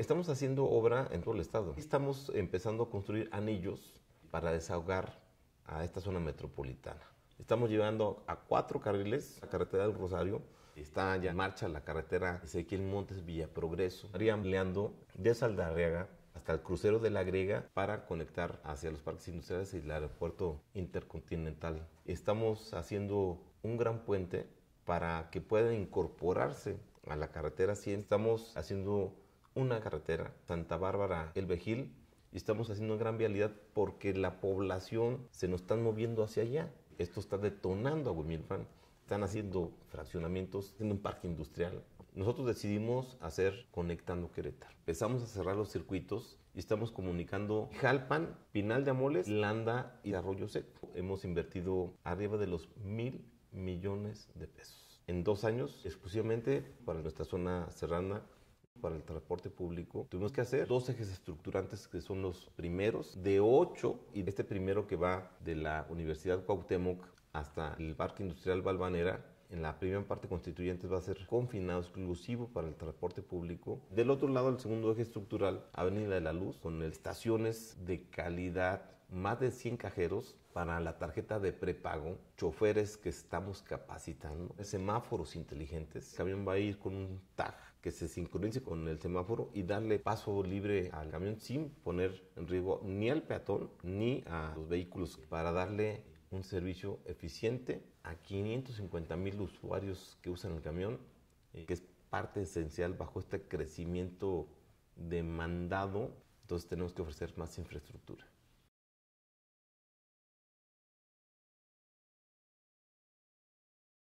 Estamos haciendo obra en todo el estado. Estamos empezando a construir anillos para desahogar a esta zona metropolitana. Estamos llevando a cuatro carriles la carretera del Rosario. Está ya en marcha la carretera Ezequiel Montes Villa Progreso. Estaría ampliando desde Aldarriaga hasta el crucero de la Grega para conectar hacia los parques industriales y el aeropuerto intercontinental. Estamos haciendo un gran puente para que pueda incorporarse a la carretera 100. Estamos haciendo una carretera, Santa Bárbara, El Vejil, y estamos haciendo gran vialidad porque la población se nos está moviendo hacia allá. Esto está detonando a Huimilpan. Están haciendo fraccionamientos, en un parque industrial. Nosotros decidimos hacer Conectando Querétaro. Empezamos a cerrar los circuitos y estamos comunicando Jalpan, Pinal de Amoles, Landa y Arroyo Seco. Hemos invertido arriba de los mil millones de pesos en dos años exclusivamente para nuestra zona serrana para el transporte público, tuvimos que hacer dos ejes estructurantes que son los primeros de ocho y este primero que va de la Universidad Cuauhtémoc hasta el Parque Industrial Balvanera. En la primera parte constituyente va a ser confinado exclusivo para el transporte público. Del otro lado, el segundo eje estructural, Avenida de la Luz, con estaciones de calidad más de 100 cajeros para la tarjeta de prepago, choferes que estamos capacitando, semáforos inteligentes. El camión va a ir con un tag que se sincronice con el semáforo y darle paso libre al camión sin poner en riesgo ni al peatón ni a los vehículos para darle un servicio eficiente a 550 mil usuarios que usan el camión, eh, que es parte esencial bajo este crecimiento demandado. Entonces tenemos que ofrecer más infraestructura.